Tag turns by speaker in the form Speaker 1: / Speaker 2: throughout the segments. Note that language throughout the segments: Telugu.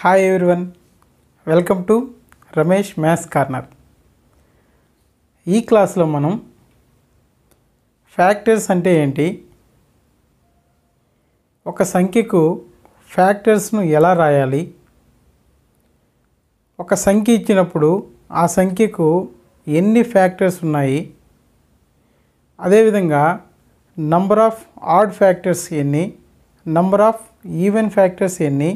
Speaker 1: hi everyone welcome to Ramesh maths corner ఈ క్లాస్లో మనం ఫ్యాక్టర్స్ అంటే ఏంటి ఒక సంఖ్యకు ఫ్యాక్టర్స్ను ఎలా రాయాలి ఒక సంఖ్య ఇచ్చినప్పుడు ఆ సంఖ్యకు ఎన్ని ఫ్యాక్టర్స్ ఉన్నాయి అదేవిధంగా నంబర్ ఆఫ్ ఆడ్ ఫ్యాక్టర్స్ ఎన్ని నంబర్ ఆఫ్ ఈవెన్ ఫ్యాక్టర్స్ ఎన్ని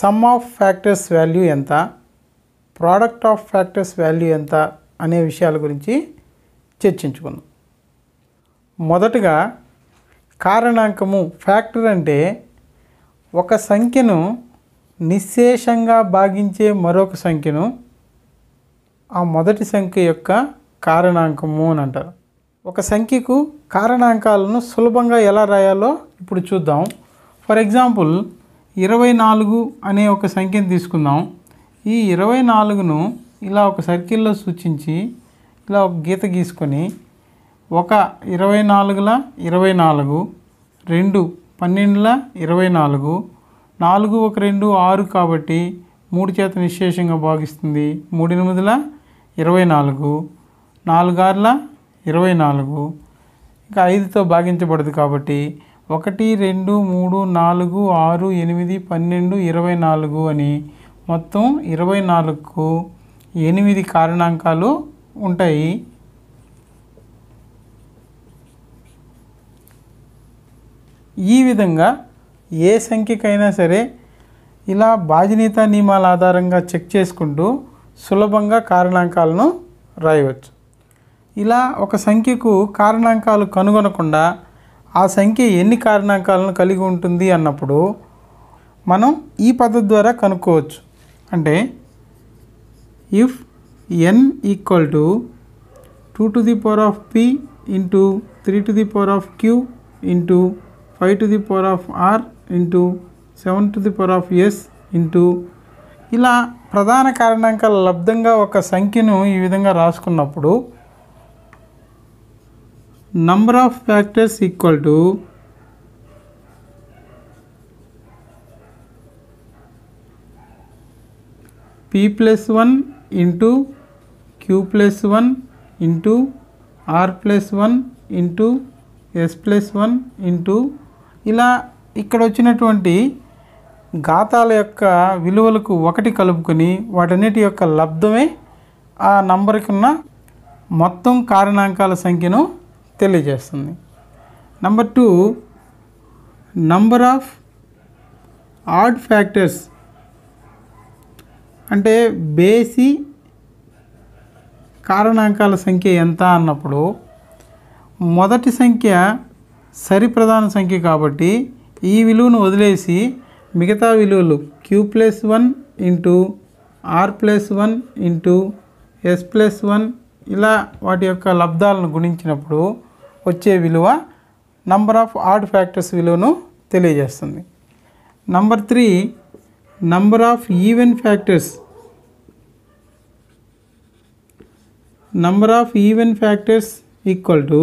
Speaker 1: సమ్ ఆఫ్ ఫ్యాక్టర్స్ వాల్యూ ఎంత ప్రోడక్ట్ ఆఫ్ ఫ్యాక్టర్స్ వాల్యూ ఎంత అనే విషయాల గురించి చర్చించుకుందాం మొదటగా కారణాంకము ఫ్యాక్టర్ అంటే ఒక సంఖ్యను నిశ్శేషంగా భాగించే మరొక సంఖ్యను ఆ మొదటి సంఖ్య యొక్క కారణాంకము అని అంటారు ఒక సంఖ్యకు కారణాంకాలను సులభంగా ఎలా రాయాలో ఇప్పుడు చూద్దాం ఫర్ ఎగ్జాంపుల్ ఇరవై నాలుగు అనే ఒక సంఖ్యను తీసుకుందాం ఈ ఇరవై నాలుగును ఇలా ఒక సర్కిల్లో సూచించి ఇలా ఒక గీత గీసుకొని ఒక ఇరవై నాలుగుల ఇరవై నాలుగు రెండు పన్నెండుల ఇరవై నాలుగు నాలుగు ఒక రెండు ఆరు కాబట్టి మూడు చేత నిశేషంగా భాగిస్తుంది మూడు ఎనిమిదిల ఇరవై నాలుగు నాలుగారుల ఇరవై నాలుగు ఇంకా ఐదుతో భాగించబడదు కాబట్టి ఒకటి రెండు మూడు నాలుగు ఆరు ఎనిమిది పన్నెండు ఇరవై నాలుగు అని మొత్తం ఇరవై నాలుగుకు ఎనిమిది కారణాంకాలు ఉంటాయి ఈ విధంగా ఏ సంఖ్యకైనా సరే ఇలా బాధ్యత నియమాల ఆధారంగా చెక్ చేసుకుంటూ సులభంగా కారణాంకాలను రాయవచ్చు ఇలా ఒక సంఖ్యకు కారణాంకాలు కనుగొనకుండా ఆ సంఖ్య ఎన్ని కారణాంకాలను కలిగి ఉంటుంది అన్నప్పుడు మనం ఈ పద్ధతి ద్వారా కనుక్కోవచ్చు అంటే if N equal to two to the power of P into three to the power of Q into five to the power of R into seven to the power of S into ఇలా ప్రధాన కారణాంకాల లబ్ధంగా ఒక సంఖ్యను ఈ విధంగా రాసుకున్నప్పుడు number of factors equal to p plus 1 into q plus 1 into r plus 1 into s plus 1 into ఇలా ఇక్కడ వచ్చినటువంటి ఘాతాల యొక్క విలువలకు ఒకటి కలుపుకొని వాటన్నిటి యొక్క లబ్ధమే ఆ నంబర్కి ఉన్న మొత్తం కారణాంకాల సంఖ్యను తెలియజేస్తుంది number two number of odd factors అంటే బేసి కారణాంకాల సంఖ్య ఎంత అన్నప్పుడు మొదటి సంఖ్య సరి ప్రధాన సంఖ్య కాబట్టి ఈ విలువను వదిలేసి మిగతా విలువలు Q plus one into R plus one into S plus one ఇలా వాటి యొక్క లబ్ధాలను గుణించినప్పుడు వచ్చే విలువ నంబర్ ఆఫ్ ఆడ్ ఫ్యాక్టర్స్ విలువను తెలియజేస్తుంది number three number of even factors number of even factors equal to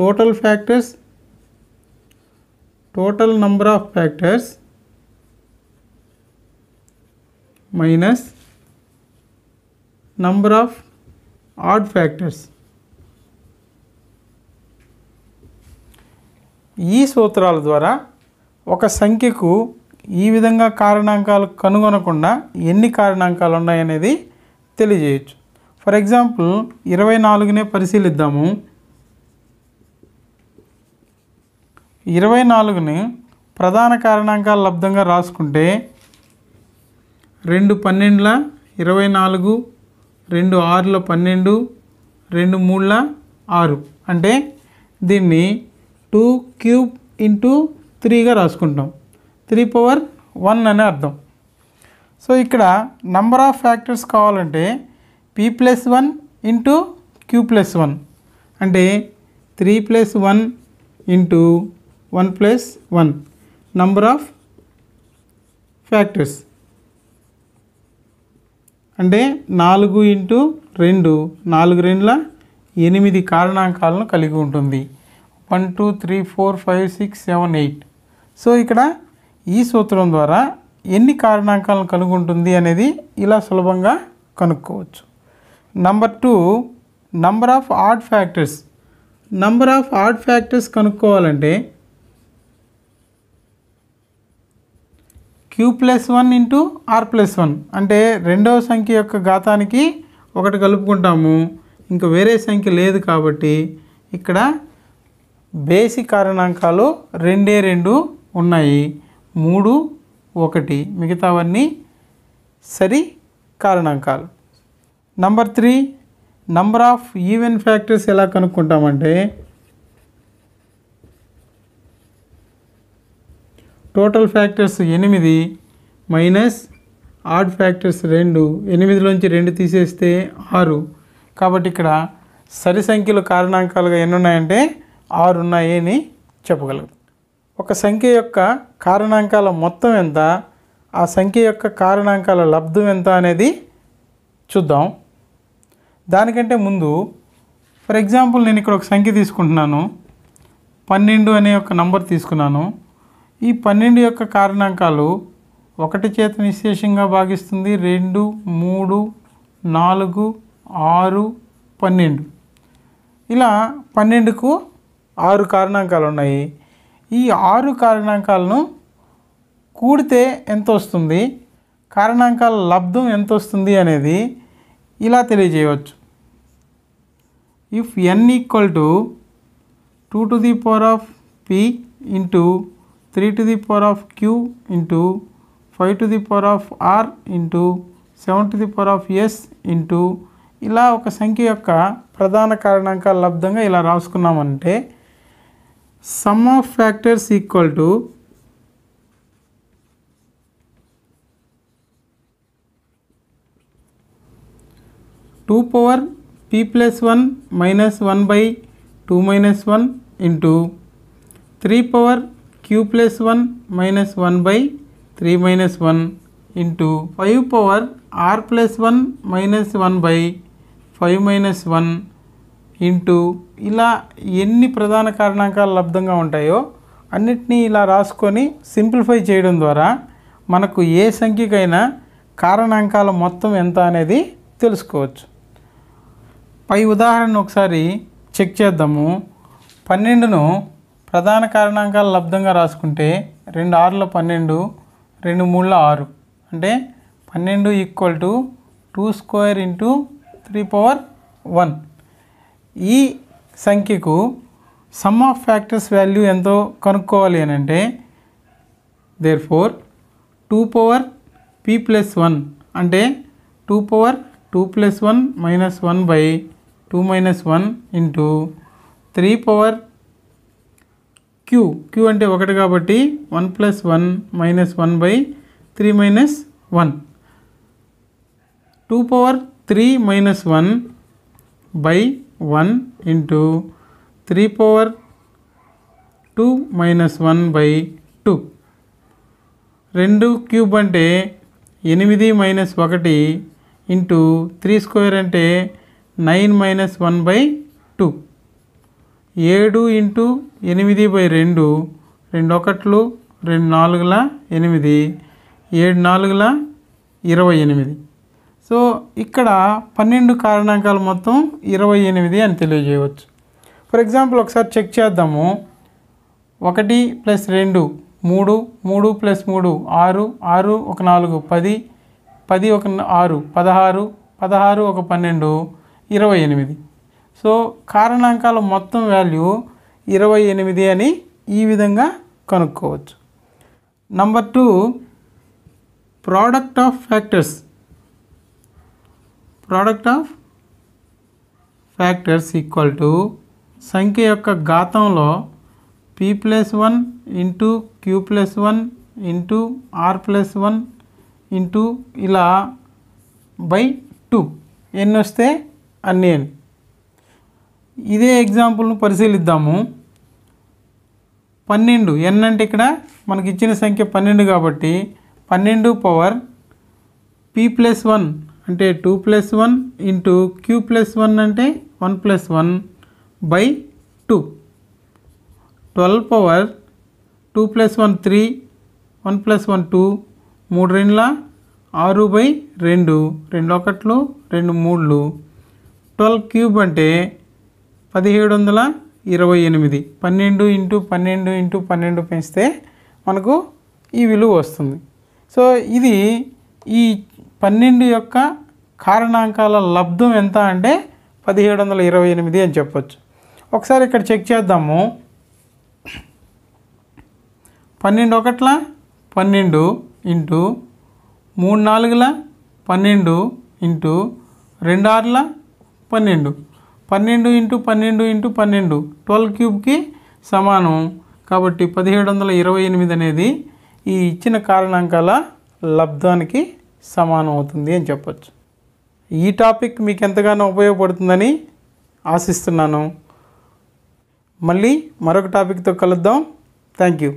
Speaker 1: total factors total number of factors minus number of odd factors ఈ సూత్రాల ద్వారా ఒక సంఖ్యకు ఈ విధంగా కారణాంకాలు కనుగొనకుండా ఎన్ని కారణాంకాలు ఉన్నాయనేది తెలియజేయచ్చు ఫర్ ఎగ్జాంపుల్ ఇరవై నాలుగునే పరిశీలిద్దాము ఇరవై నాలుగుని ప్రధాన కారణాంకాలు లబ్ధంగా రాసుకుంటే రెండు పన్నెండుల ఇరవై నాలుగు రెండు ఆరుల పన్నెండు రెండు మూడుల ఆరు అంటే దీన్ని టూ క్యూబ్ ఇంటూ త్రీగా రాసుకుంటాం త్రీ పవర్ వన్ అని అర్థం సో ఇక్కడ నంబర్ ఆఫ్ ఫ్యాక్టర్స్ కావాలంటే P plus one into Q plus one అంటే three plus one into one plus one number of factors అంటే నాలుగు ఇంటూ రెండు నాలుగు రెండుల ఎనిమిది కారణాంకాలను కలిగి ఉంటుంది one two three four five six seven eight so ఇక్కడ ఈ సూత్రం ద్వారా ఎన్ని కారణాంకాలను కనుగొంటుంది అనేది ఇలా సులభంగా కనుక్కోవచ్చు number two number of odd factors number of odd factors కనుక్కోవాలంటే Q plus one into R plus one అంటే రెండవ సంఖ్య యొక్క ఘాతానికి ఒకటి కలుపుకుంటాము ఇంకా వేరే సంఖ్య లేదు కాబట్టి ఇక్కడ బేసి కారణాంకాలు రెండే రెండు ఉన్నాయి మూడు ఒకటి మిగతావన్నీ సరి కారణాంకాలు number three number of even factors ఎలా కనుక్కుంటామంటే టోటల్ ఫ్యాక్టర్స్ ఎనిమిది మైనస్ ఆడ్ ఫ్యాక్టర్స్ రెండు ఎనిమిదిలోంచి రెండు తీసేస్తే ఆరు కాబట్టి ఇక్కడ సరి సంఖ్యలు కారణాంకాలుగా ఎన్ని ఉన్నాయంటే ఆరు ఉన్నాయని చెప్పగలరు ఒక సంఖ్య యొక్క కారణాంకాల మొత్తం ఎంత ఆ సంఖ్య యొక్క కారణాంకాల లబ్ధం ఎంత అనేది చూద్దాం దానికంటే ముందు ఫర్ ఎగ్జాంపుల్ నేను ఇక్కడ ఒక సంఖ్య తీసుకుంటున్నాను పన్నెండు అనే ఒక నంబర్ తీసుకున్నాను ఈ పన్నెండు యొక్క కారణాంకాలు ఒకటి చేత నిశేషంగా భాగిస్తుంది రెండు మూడు నాలుగు ఆరు పన్నెండు ఇలా పన్నెండుకు ఆరు కారణాంకాలు ఉన్నాయి ఈ ఆరు కారణాంకాలను కూడితే ఎంత వస్తుంది కారణాంకాల లబ్ధం ఎంత వస్తుంది అనేది ఇలా తెలియజేయవచ్చు if N equal to two to the power of P into three to the power of Q into five to the power of R into seven to the power of S into ఇలా ఒక సంఖ్య యొక్క ప్రధాన కారణాంకాల లబ్ధంగా ఇలా రాసుకున్నామంటే sum of factors equal to two power p plus 1 minus 1 by 2 minus 1 into 3 power q plus 1 minus 1 by 3 minus 1 into 5 power r plus 1 minus 1 by 5 minus 1 into ఇలా ఎన్ని ప్రధాన కారణాంకాలు లబ్ధంగా ఉంటాయో అన్నిటినీ ఇలా రాసుకొని సింప్లిఫై చేయడం ద్వారా మనకు ఏ సంఖ్యకైనా కారణాంకాల మొత్తం ఎంత అనేది తెలుసుకోవచ్చు పై ఉదాహరణ ఒకసారి చెక్ చేద్దాము పన్నెండును ప్రధాన కారణాంకాలు లబ్ధంగా రాసుకుంటే రెండు ఆరుల పన్నెండు రెండు మూడుల ఆరు అంటే పన్నెండు equal to two square into three power one ఈ సంఖ్యకు సమ్ ఆఫ్ ఫ్యాక్టర్స్ వాల్యూ ఎంతో కనుక్కోవాలి అని అంటే there four two power P plus one అంటే two power two plus one minus one by two minus one into three power Q Q అంటే ఒకటి కాబట్టి one plus one minus one by three minus one two power three minus one by one into three power two minus one by two రెండు క్యూబ్ అంటే ఎనిమిది మైనస్ ఒకటి ఇంటూ త్రీ స్క్వేర్ అంటే nine minus one by two ఏడు ఇంటూ ఎనిమిది బై రెండు రెండు ఒకట్లు రెండు నాలుగుల ఎనిమిది ఏడు నాలుగుల ఇరవై ఎనిమిది సో ఇక్కడ పన్నెండు కారణాంకాలు మొత్తం ఇరవై ఎనిమిది అని తెలియజేయవచ్చు ఫర్ ఎగ్జాంపుల్ ఒకసారి చెక్ చేద్దాము ఒకటి ప్లస్ రెండు మూడు మూడు ప్లస్ మూడు ఆరు ఆరు ఒక నాలుగు పది పది ఒక ఆరు పదహారు పదహారు ఒక పన్నెండు ఇరవై ఎనిమిది సో కారణాంకాల మొత్తం వాల్యూ ఇరవై ఎనిమిది అని ఈ విధంగా కనుక్కోవచ్చు number two product of factors product of factors equal to సంఖ్య యొక్క ఘాతంలో P plus one into Q plus one into R plus one into ఇలా బై టూ ఎన్ని వస్తే అన్ని అని ఇదే ఎగ్జాంపుల్ను పరిశీలిద్దాము పన్నెండు ఎన్ అంటే ఇక్కడ మనకి ఇచ్చిన సంఖ్య పన్నెండు కాబట్టి పన్నెండు పవర్ పీ ప్లస్ వన్ అంటే two plus one into Q plus one అంటే one plus one by two twelve power two plus one three one plus one two మూడు రెండుల ఆరు బై రెండు రెండు ఒకట్లు రెండు మూడులు ట్వెల్వ్ క్యూబ్ అంటే పదిహేడు వందల ఇరవై ఎనిమిది పన్నెండు ఇంటూ పన్నెండు ఇంటూ పన్నెండు పెంచితే మనకు ఈ విలువ వస్తుంది సో ఇది ఈ పన్నెండు యొక్క కారణాంకాల లబ్ధం ఎంత అంటే పదిహేడు వందల ఇరవై ఎనిమిది అని చెప్పొచ్చు ఒకసారి ఇక్కడ చెక్ చేద్దాము పన్నెండు ఒకట్ల పన్నెండు ఇంటూ మూడు నాలుగుల పన్నెండు ఇంటూ రెండు ఆరుల పన్నెండు పన్నెండు ఇంటూ పన్నెండు ఇంటూ పన్నెండు ట్వెల్వ్ క్యూబ్కి సమానం కాబట్టి పదిహేడు వందల ఇరవై ఎనిమిది అనేది ఈ ఇచ్చిన కారణాంకాల లబ్ధానికి సమానం అవుతుంది అని చెప్పచ్చు ఈ టాపిక్ మీకు ఎంతగానో ఉపయోగపడుతుందని ఆశిస్తున్నాను మళ్ళీ మరొక టాపిక్తో కలుద్దాం థ్యాంక్ యూ